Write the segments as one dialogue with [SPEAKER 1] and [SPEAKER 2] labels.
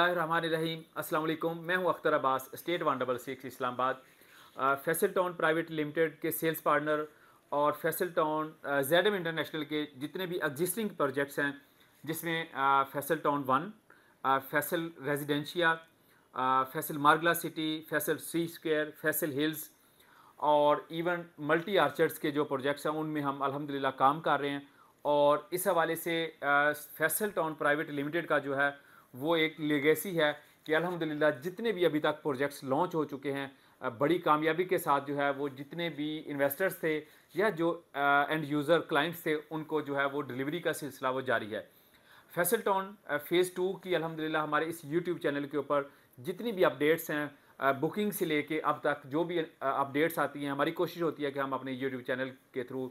[SPEAKER 1] अस्सलाम वालेकुम मैं हूं Akhtar Abbas state one double six Islamabad Faisal Town private limited के सेल्स पार्टनर और Faisal Town Z M international के जितने भी एग्जिस्टिंग प्रोजेक्ट्स हैं जिसमें Faisal Town one Faisal residencia Faisal Margalla City Faisal C Square Faisal Hills और इवन मल्टी आर्चर्स के जो प्रोजेक्ट्स हैं उनमें हम अल्हम्दुलिल्लाह काम कर रहे हैं और इस हवाले से फैसल टाउन प्राइवेट लिमिटेड का जो है वो एक लेगेसी है कि अलहमदिल्ला जितने भी अभी तक प्रोजेक्ट्स लॉन्च हो चुके हैं बड़ी कामयाबी के साथ जो है वो जितने भी इन्वेस्टर्स थे या जो एंड यूज़र क्लाइंट्स थे उनको जो है वो डिलीवरी का सिलसिला वो जारी है फैसलटॉन फ़ेज़ टू की अलहमदिल्ला हमारे इस यूट्यूब चैनल के ऊपर जितनी भी अपडेट्स हैं बुकिंग से लेके अब तक जो भी अपडेट्स आती हैं हमारी कोशिश होती है कि हम अपने यूट्यूब चैनल के थ्रू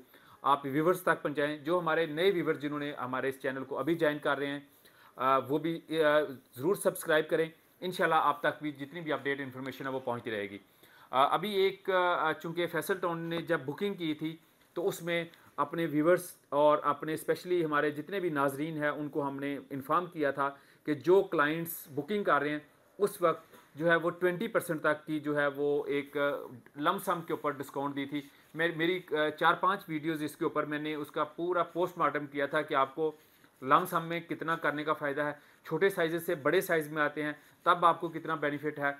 [SPEAKER 1] आप व्यूवर्स तक पहुँचाएँ जो हमारे नए व्यूवर्स जिन्होंने हमारे इस चैनल को अभी ज्वाइन कर रहे हैं वो भी ज़रूर सब्सक्राइब करें इन आप तक भी जितनी भी अपडेट इन्फॉर्मेशन है वो पहुँचती रहेगी अभी एक चूँकि फैसल टाउन ने जब बुकिंग की थी तो उसमें अपने व्यूवर्स और अपने स्पेशली हमारे जितने भी नाजरीन हैं उनको हमने इन्फॉर्म किया था कि जो क्लाइंट्स बुकिंग कर रहे हैं उस वक्त जो है वो ट्वेंटी परसेंट तक की जो है वो एक लमसम के ऊपर डिस्काउंट दी थी मेरी चार पांच वीडियोस इसके ऊपर मैंने उसका पूरा पोस्टमार्टम किया था कि आपको लम सम में कितना करने का फ़ायदा है छोटे साइजेस से बड़े साइज़ में आते हैं तब आपको कितना बेनिफिट है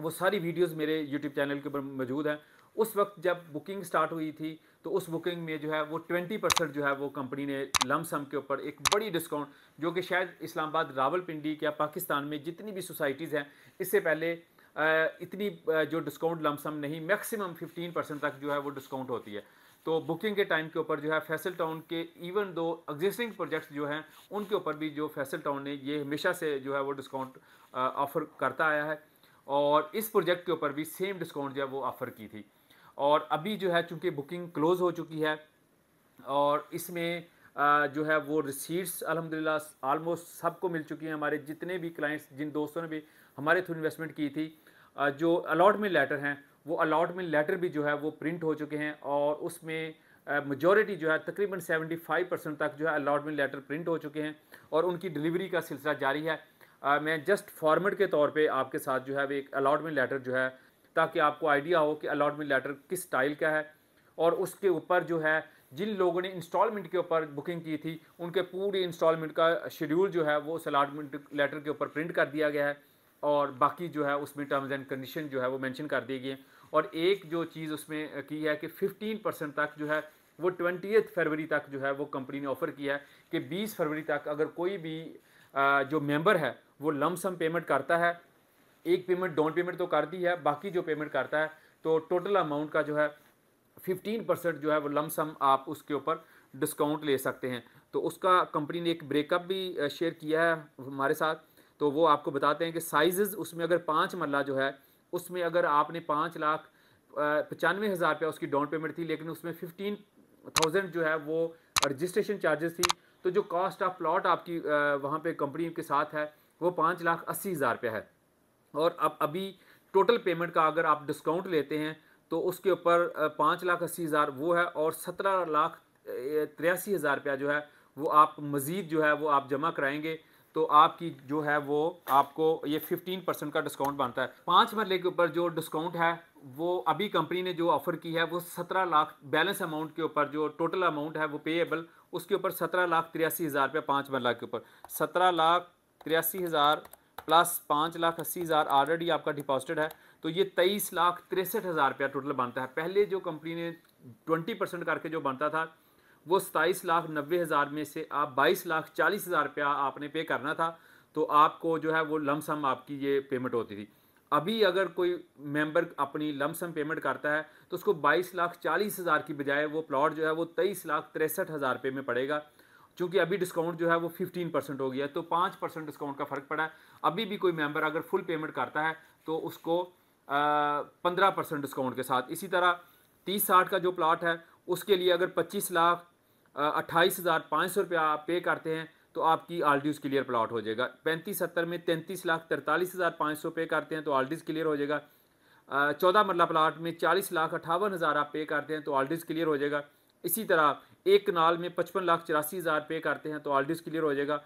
[SPEAKER 1] वो सारी वीडियोस मेरे यूट्यूब चैनल के ऊपर मौजूद हैं उस वक्त जब बुकिंग स्टार्ट हुई थी तो उस बुकिंग में जो है वो ट्वेंटी परसेंट जो है वो कंपनी ने लम सम के ऊपर एक बड़ी डिस्काउंट जो कि शायद इस्लामाबाद रावलपिंडी या पाकिस्तान में जितनी भी सोसाइटीज़ हैं इससे पहले इतनी जो डिस्काउंट लमसम नहीं मैक्सिमम 15 परसेंट तक जो है वो डिस्काउंट होती है तो बुकिंग के टाइम के ऊपर जो है फैसल टाउन के इवन दो एग्जिस्टिंग प्रोजेक्ट्स जो हैं उनके ऊपर भी जो फैसल टाउन ने ये हमेशा से जो है वो डिस्काउंट ऑफ़र करता आया है और इस प्रोजेक्ट के ऊपर भी सेम डिस्काउंट जो है वो ऑफ़र की थी और अभी जो है चूँकि बुकिंग क्लोज़ हो चुकी है और इसमें जो है वो रिसीट्स अलहमदिल्ला आलमोस्ट सबको मिल चुकी हैं हमारे जितने भी क्लाइंट्स जिन दोस्तों ने भी हमारे थ्रू इन्वेस्टमेंट की थी जो अलॉटमेंट लेटर हैं वो अलाटमेंट लेटर भी जो है वो प्रिंट हो चुके हैं और उसमें मजॉरिटी जो है तकरीबन 75 परसेंट तक जो है अलाटमेंट लेटर प्रिंट हो चुके हैं और उनकी डिलीवरी का सिलसिला जारी है आ, मैं जस्ट फॉर्मेट के तौर पे आपके साथ जो है वे एक अलाटमेंट लेटर जो है ताकि आपको आइडिया हो कि अलाटमेंट लेटर किस टाइल का है और उसके ऊपर जो है जिन लोगों ने इंस्टॉलमेंट के ऊपर बुकिंग की थी उनके पूरी इंस्टॉलमेंट का शेड्यूल जो है वो उस अलाटमेंट लेटर के ऊपर प्रिंट कर दिया गया है और बाकी जो है उसमें टर्म्स एंड कंडीशन जो है वो मेंशन कर दिए गए और एक जो चीज़ उसमें की है कि 15 परसेंट तक जो है वो ट्वेंटी फरवरी तक जो है वो कंपनी ने ऑफ़र किया है कि 20 फरवरी तक अगर कोई भी जो मेंबर है वो लमसम पेमेंट करता है एक पेमेंट डाउन पेमेंट तो कर दी है बाकी जो पेमेंट करता है तो टोटल अमाउंट का जो है फिफ्टीन परसेंट जो है वो लमसम आप उसके ऊपर डिस्काउंट ले सकते हैं तो उसका कंपनी ने एक ब्रेकअप भी शेयर किया है हमारे साथ तो वो आपको बताते हैं कि साइज़ उसमें अगर पाँच मरला जो है उसमें अगर आपने पाँच लाख पचानवे हज़ार रुपया उसकी डाउन पेमेंट थी लेकिन उसमें फिफ्टीन थाउजेंड जो है वो रजिस्ट्रेशन चार्जेस थी तो जो कॉस्ट ऑफ प्लॉट आपकी वहाँ पे कंपनी के साथ है वो पाँच लाख अस्सी हज़ार रुपया है और अब अभी टोटल पेमेंट का अगर आप डिस्काउंट लेते हैं तो उसके ऊपर पाँच लाख अस्सी हज़ार वो है और सत्रह लाख तिरासी हज़ार रुपया जो है वो आप मज़ीद जो है वो आप जमा कराएँगे तो आपकी जो है वो आपको ये फिफ्टीन परसेंट का डिस्काउंट बनता है पाँच मरले के ऊपर जो डिस्काउंट है वो अभी कंपनी ने जो ऑफ़र की है वो सत्रह लाख बैलेंस अमाउंट के ऊपर जो टोटल अमाउंट है वो पेएबल उसके ऊपर सत्रह लाख तिरासी हज़ार रुपया पाँच मरला के ऊपर सत्रह लाख तिरासी हज़ार प्लस पाँच लाख अस्सी हज़ार ऑलरेडी आपका डिपॉजिटेड है तो ये तेईस लाख तिरसठ हज़ार रुपया टोटल बनता है पहले जो कंपनी ने ट्वेंटी परसेंट करके जो बनता था वो सताईस लाख नब्बे हज़ार में से आप बाईस लाख चालीस हज़ार रुपया आपने पे करना था तो आपको जो है वो लमसम आपकी ये पेमेंट होती थी अभी अगर कोई मेंबर अपनी लमसम पेमेंट करता है तो उसको बाईस लाख चालीस हज़ार की बजाय वो प्लॉट जो है वो तेईस लाख तिरसठ हज़ार रुपये में पड़ेगा क्योंकि अभी डिस्काउंट जो है वो फिफ्टीन परसेंट हो गया तो पाँच परसेंट डिस्काउंट का फ़र्क पड़ा है अभी भी कोई मेंबर अगर फुल पेमेंट करता है तो उसको पंद्रह परसेंट डिस्काउंट के साथ इसी तरह तीस साठ का जो प्लाट है उसके लिए अगर पच्चीस लाख अट्ठाईस हज़ार पाँच सौ रुपया आप पे करते हैं तो आपकी आल क्लियर प्लॉट हो जाएगा पैंतीस सत्तर में तैंतीस लाख तरतालीस हज़ार पाँच सौ पे करते हैं तो आल क्लियर हो जाएगा चौदह मरला प्लाट में चालीस लाख अट्ठावन हज़ार आप पे करते हैं तो आल क्लियर हो जाएगा इसी तरह एक कनाल में पचपन लाख चौरासी हज़ार पे करते हैं तो आल क्लियर हो जाएगा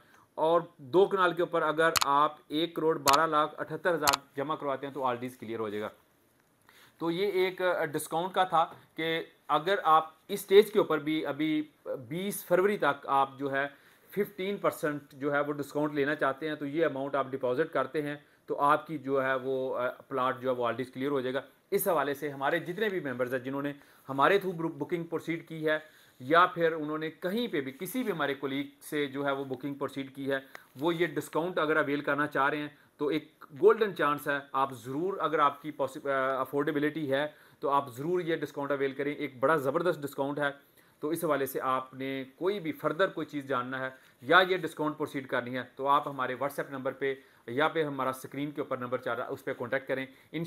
[SPEAKER 1] और दो कनाल के ऊपर अगर आप एक करोड़ बारह लाख अठहत्तर हज़ार जमा करवाते हैं तो आल ड्यूज़ क्लियर हो जाएगा तो ये एक डिस्काउंट का था कि अगर आप इस स्टेज के ऊपर भी अभी 20 फरवरी तक आप जो है 15 परसेंट जो है वो डिस्काउंट लेना चाहते हैं तो ये अमाउंट आप डिपॉजिट करते हैं तो आपकी जो है वो प्लाट जो है वो ऑलरेडी क्लियर हो जाएगा इस हवाले से हमारे जितने भी मेम्बर्स हैं जिन्होंने हमारे थ्रू बुकिंग प्रोसीड की है या फिर उन्होंने कहीं पे भी किसी भी हमारे कोलीग से जो है वो बुकिंग प्रोसीड की है वो ये डिस्काउंट अगर अवेल करना चाह रहे हैं तो एक गोल्डन चांस है आप ज़रूर अगर आपकी अफोर्डेबिलिटी है तो आप ज़रूर ये डिस्काउंट अवेल करें एक बड़ा ज़बरदस्त डिस्काउंट है तो इस हवाले से आपने कोई भी फर्दर कोई चीज़ जानना है या ये डिस्काउंट प्रोसीड करनी है तो आप हमारे व्हाट्सएप नंबर पे या पे हमारा स्क्रीन के ऊपर नंबर चल रहा है उस पर कॉन्टैक्ट करें इन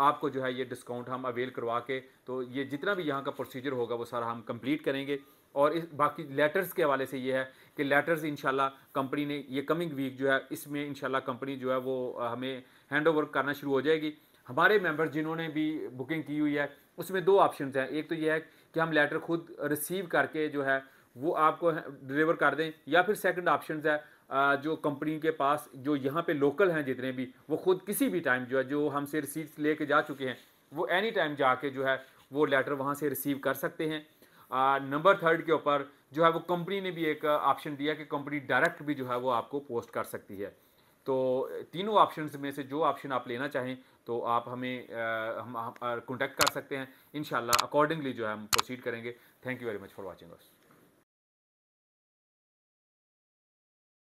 [SPEAKER 1] आपको जो है ये डिस्काउंट हम अवेल करवा के तो ये जितना भी यहाँ का प्रोसीजर होगा वो सारा हम कंप्लीट करेंगे और इस बाकी लेटर्स के हवाले से ये है कि लेटर्स इनशाला कंपनी ने ये कमिंग वीक जो है इसमें इनशाला कंपनी जो है वो हमें हैंड ओवर करना शुरू हो जाएगी हमारे मेम्बर जिन्होंने भी बुकिंग की हुई है उसमें दो ऑप्शन हैं एक तो ये है कि हम लेटर खुद रिसीव करके जो है वो आपको डिलीवर कर दें या फिर सेकंड ऑप्शन है जो कंपनी के पास जो यहाँ पे लोकल हैं जितने भी वो खुद किसी भी टाइम जो है जो हमसे रिसीट्स ले कर जा चुके हैं वो एनी टाइम जाके जो है वो लेटर वहाँ से रिसीव कर सकते हैं नंबर थर्ड के ऊपर जो है वो कंपनी ने भी एक ऑप्शन दिया कि कंपनी डायरेक्ट भी जो है वो आपको पोस्ट कर सकती है तो तीनों ऑप्शन में से जो ऑप्शन आप लेना चाहें तो आप हमें हम कॉन्टैक्ट कर सकते हैं इन अकॉर्डिंगली जो है हम प्रोसीड करेंगे thank you very much for watching us